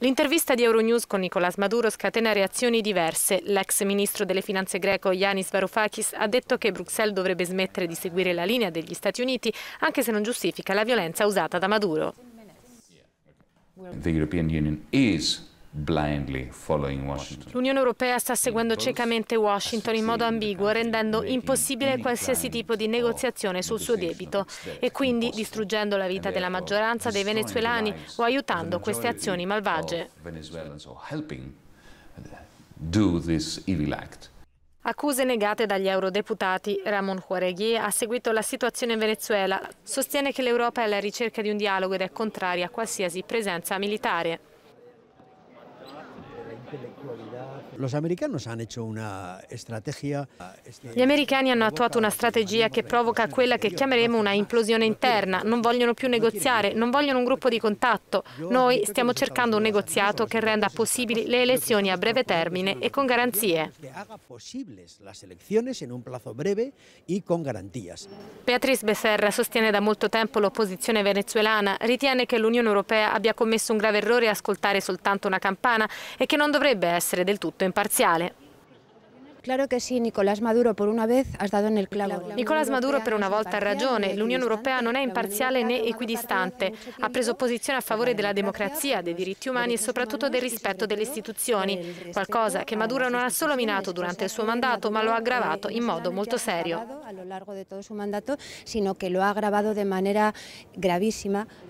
L'intervista di Euronews con Nicolas Maduro scatena reazioni diverse. L'ex ministro delle finanze greco Yanis Varoufakis ha detto che Bruxelles dovrebbe smettere di seguire la linea degli Stati Uniti anche se non giustifica la violenza usata da Maduro. The European Union is L'Unione Europea sta seguendo ciecamente Washington in modo ambiguo, rendendo impossibile qualsiasi tipo di negoziazione sul suo debito e quindi distruggendo la vita della maggioranza dei venezuelani o aiutando queste azioni malvagie. Accuse negate dagli eurodeputati, Ramon Juaregui ha seguito la situazione in Venezuela, sostiene che l'Europa è alla ricerca di un dialogo ed è contraria a qualsiasi presenza militare. Eh, Gli americani hanno attuato una strategia che provoca quella che chiameremo una implosione interna. Non vogliono più negoziare, non vogliono un gruppo di contatto. Noi stiamo cercando un negoziato che renda possibili le elezioni a breve termine e con garanzie. Beatriz Becerra sostiene da molto tempo l'opposizione venezuelana, ritiene che l'Unione Europea abbia commesso un grave errore ascoltare soltanto una campana e che non dovrebbe essere del tutto imparziale. Claro che sì, Nicolás Maduro per una volta ha ragione, l'Unione Europea non è imparziale né equidistante, ha preso posizione a favore della democrazia, dei diritti umani e soprattutto del rispetto delle istituzioni, qualcosa che Maduro non ha solo minato durante il suo mandato, ma lo ha aggravato in modo molto serio. lo ha aggravato gravissima.